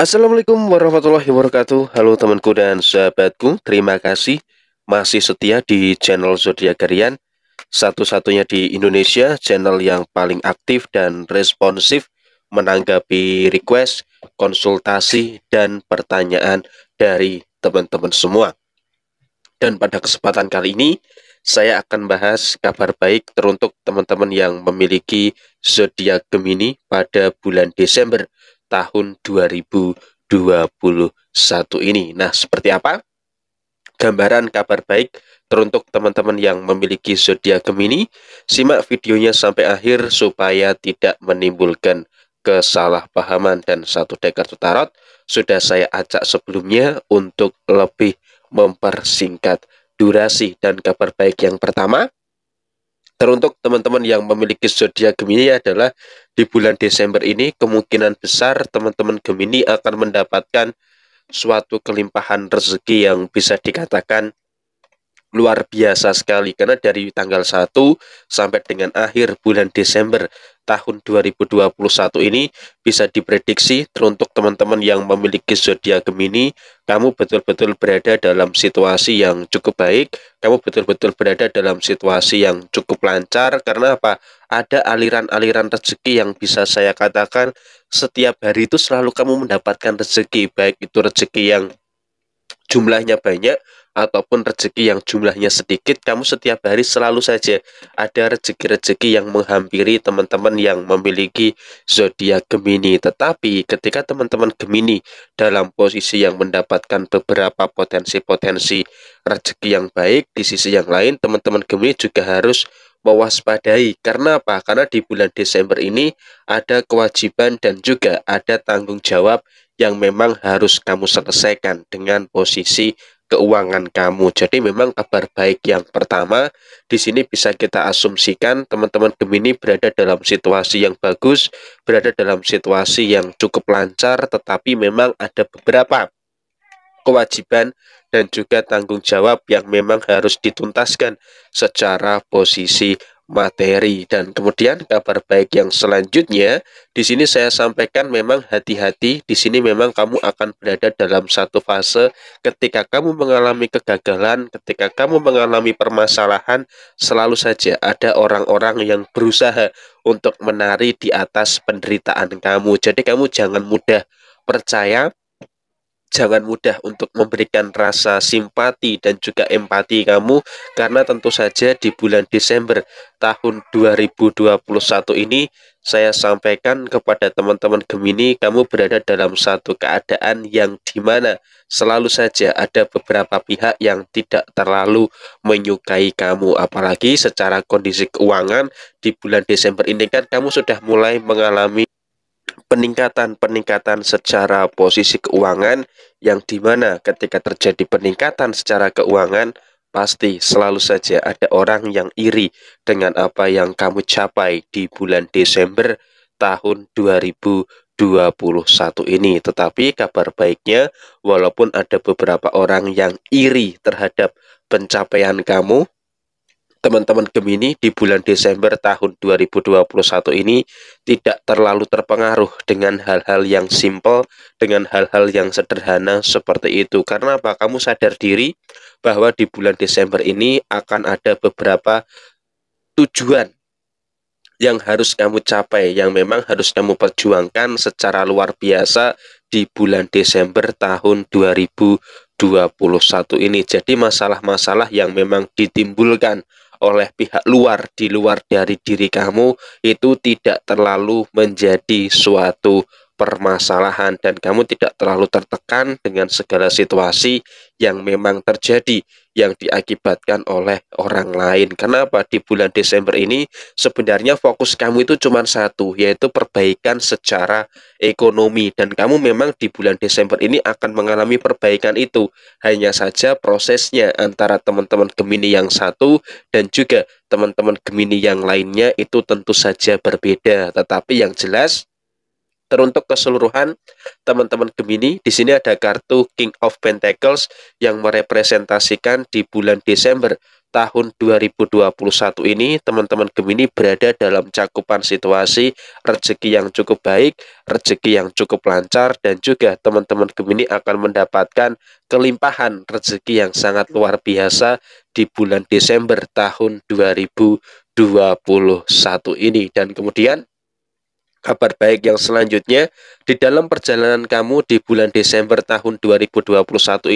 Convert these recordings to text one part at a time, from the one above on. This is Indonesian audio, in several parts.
Assalamualaikum warahmatullahi wabarakatuh Halo temanku dan sahabatku Terima kasih masih setia di channel Zodiac Garian, Satu-satunya di Indonesia Channel yang paling aktif dan responsif Menanggapi request, konsultasi, dan pertanyaan dari teman-teman semua Dan pada kesempatan kali ini saya akan bahas kabar baik teruntuk teman-teman yang memiliki zodiak Gemini pada bulan Desember tahun 2021 ini. Nah, seperti apa? Gambaran kabar baik teruntuk teman-teman yang memiliki zodiak Gemini, simak videonya sampai akhir supaya tidak menimbulkan kesalahpahaman dan satu dek kartu tarot sudah saya ajak sebelumnya untuk lebih mempersingkat durasi dan kabar baik yang pertama Teruntuk teman-teman yang memiliki zodiak Gemini adalah di bulan Desember ini kemungkinan besar teman-teman Gemini akan mendapatkan suatu kelimpahan rezeki yang bisa dikatakan luar biasa sekali karena dari tanggal 1 sampai dengan akhir bulan Desember tahun 2021 ini bisa diprediksi teruntuk teman-teman yang memiliki zodiak Gemini, kamu betul-betul berada dalam situasi yang cukup baik, kamu betul-betul berada dalam situasi yang cukup lancar karena apa? Ada aliran-aliran rezeki yang bisa saya katakan setiap hari itu selalu kamu mendapatkan rezeki, baik itu rezeki yang jumlahnya banyak ataupun rezeki yang jumlahnya sedikit, kamu setiap hari selalu saja ada rezeki-rezeki yang menghampiri teman-teman yang memiliki zodiak Gemini. Tetapi ketika teman-teman Gemini dalam posisi yang mendapatkan beberapa potensi-potensi rezeki yang baik, di sisi yang lain teman-teman Gemini juga harus mewaspadai. Karena apa? Karena di bulan Desember ini ada kewajiban dan juga ada tanggung jawab yang memang harus kamu selesaikan dengan posisi keuangan kamu. Jadi memang kabar baik yang pertama di sini bisa kita asumsikan teman-teman Gemini berada dalam situasi yang bagus, berada dalam situasi yang cukup lancar tetapi memang ada beberapa kewajiban dan juga tanggung jawab yang memang harus dituntaskan secara posisi materi dan kemudian kabar baik yang selanjutnya di sini saya sampaikan memang hati-hati di sini memang kamu akan berada dalam satu fase ketika kamu mengalami kegagalan ketika kamu mengalami permasalahan selalu saja ada orang-orang yang berusaha untuk menari di atas penderitaan kamu jadi kamu jangan mudah percaya jangan mudah untuk memberikan rasa simpati dan juga empati kamu karena tentu saja di bulan Desember tahun 2021 ini saya sampaikan kepada teman-teman Gemini kamu berada dalam satu keadaan yang dimana selalu saja ada beberapa pihak yang tidak terlalu menyukai kamu apalagi secara kondisi keuangan di bulan Desember ini kan kamu sudah mulai mengalami peningkatan-peningkatan secara posisi keuangan yang dimana ketika terjadi peningkatan secara keuangan Pasti selalu saja ada orang yang iri dengan apa yang kamu capai di bulan Desember tahun 2021 ini. Tetapi kabar baiknya walaupun ada beberapa orang yang iri terhadap pencapaian kamu, teman-teman Gemini di bulan Desember tahun 2021 ini tidak terlalu terpengaruh dengan hal-hal yang simpel, dengan hal-hal yang sederhana seperti itu. Karena apa? Kamu sadar diri bahwa di bulan Desember ini akan ada beberapa tujuan yang harus kamu capai, yang memang harus kamu perjuangkan secara luar biasa di bulan Desember tahun 2021 ini. Jadi masalah-masalah yang memang ditimbulkan oleh pihak luar di luar dari diri kamu itu tidak terlalu menjadi suatu permasalahan dan kamu tidak terlalu tertekan dengan segala situasi yang memang terjadi yang diakibatkan oleh orang lain. Kenapa di bulan Desember ini sebenarnya fokus kamu itu cuma satu, yaitu perbaikan secara ekonomi dan kamu memang di bulan Desember ini akan mengalami perbaikan itu. Hanya saja prosesnya antara teman-teman Gemini yang satu dan juga teman-teman Gemini yang lainnya itu tentu saja berbeda. Tetapi yang jelas teruntuk keseluruhan teman-teman Gemini. Di sini ada kartu King of Pentacles yang merepresentasikan di bulan Desember tahun 2021 ini teman-teman Gemini berada dalam cakupan situasi rezeki yang cukup baik, rezeki yang cukup lancar dan juga teman-teman Gemini akan mendapatkan kelimpahan rezeki yang sangat luar biasa di bulan Desember tahun 2021 ini dan kemudian kabar baik yang selanjutnya di dalam perjalanan kamu di bulan Desember tahun 2021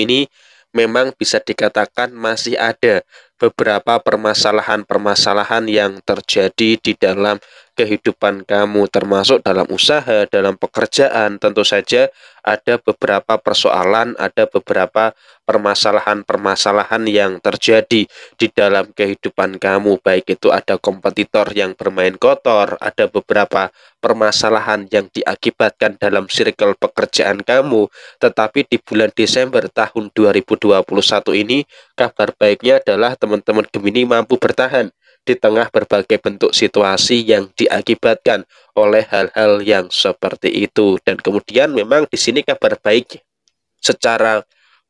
ini memang bisa dikatakan masih ada beberapa permasalahan-permasalahan yang terjadi di dalam kehidupan kamu, termasuk dalam usaha, dalam pekerjaan. Tentu saja, ada beberapa persoalan, ada beberapa permasalahan-permasalahan yang terjadi di dalam kehidupan kamu, baik itu ada kompetitor yang bermain kotor, ada beberapa permasalahan yang diakibatkan dalam circle pekerjaan kamu. Tetapi di bulan Desember tahun 2021 ini, Kabar baiknya adalah teman-teman Gemini mampu bertahan di tengah berbagai bentuk situasi yang diakibatkan oleh hal-hal yang seperti itu. Dan kemudian memang di sini kabar baik secara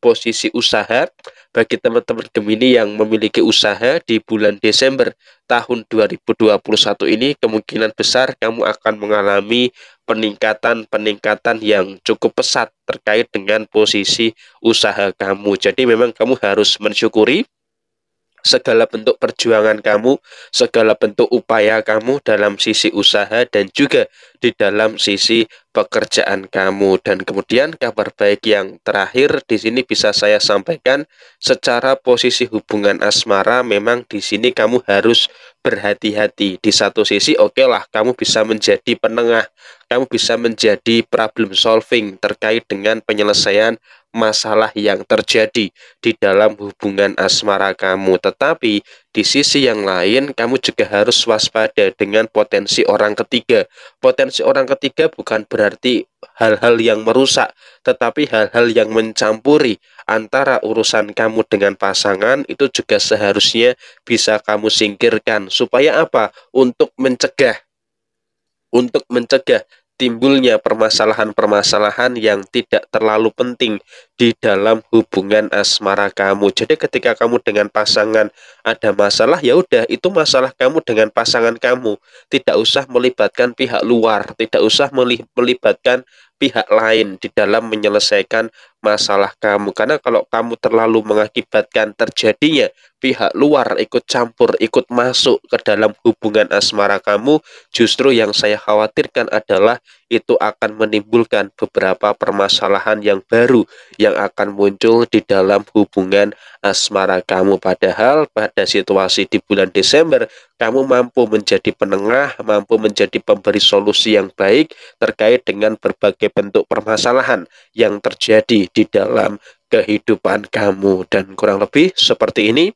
posisi usaha bagi teman-teman Gemini yang memiliki usaha di bulan Desember tahun 2021 ini kemungkinan besar kamu akan mengalami peningkatan-peningkatan yang cukup pesat terkait dengan posisi usaha kamu. Jadi memang kamu harus mensyukuri segala bentuk perjuangan kamu, segala bentuk upaya kamu dalam sisi usaha dan juga di dalam sisi pekerjaan kamu. Dan kemudian kabar baik yang terakhir di sini bisa saya sampaikan secara posisi hubungan asmara memang di sini kamu harus berhati-hati. Di satu sisi oke okay lah kamu bisa menjadi penengah, kamu bisa menjadi problem solving terkait dengan penyelesaian masalah yang terjadi di dalam hubungan asmara kamu. Tetapi di sisi yang lain kamu juga harus waspada dengan potensi orang ketiga. Potensi orang ketiga bukan berarti hal-hal yang merusak, tetapi hal-hal yang mencampuri antara urusan kamu dengan pasangan itu juga seharusnya bisa kamu singkirkan. Supaya apa? Untuk mencegah untuk mencegah timbulnya permasalahan-permasalahan yang tidak terlalu penting di dalam hubungan asmara kamu. Jadi ketika kamu dengan pasangan ada masalah, ya udah itu masalah kamu dengan pasangan kamu. Tidak usah melibatkan pihak luar, tidak usah melibatkan pihak lain di dalam menyelesaikan masalah kamu. Karena kalau kamu terlalu mengakibatkan terjadinya pihak luar ikut campur, ikut masuk ke dalam hubungan asmara kamu, justru yang saya khawatirkan adalah itu akan menimbulkan beberapa permasalahan yang baru yang akan muncul di dalam hubungan asmara kamu. Padahal pada situasi di bulan Desember, kamu mampu menjadi penengah, mampu menjadi pemberi solusi yang baik terkait dengan berbagai bentuk permasalahan yang terjadi di dalam kehidupan kamu. Dan kurang lebih seperti ini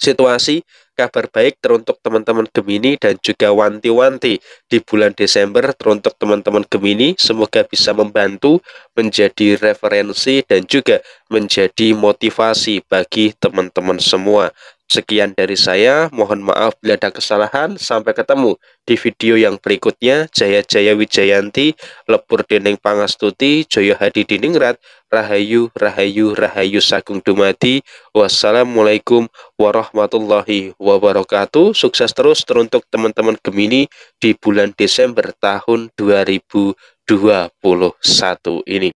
situasi kabar baik teruntuk teman-teman Gemini dan juga wanti-wanti di bulan Desember teruntuk teman-teman Gemini semoga bisa membantu menjadi referensi dan juga menjadi motivasi bagi teman-teman semua Sekian dari saya, mohon maaf bila ada kesalahan. Sampai ketemu di video yang berikutnya. Jaya Jaya Wijayanti, Lebur Dening Pangastuti, Joyo Hadi Diningrat, Rahayu, Rahayu, Rahayu Sagung Dumadi. Wassalamualaikum warahmatullahi wabarakatuh. Sukses terus teruntuk teman-teman Gemini di bulan Desember tahun 2021 ini.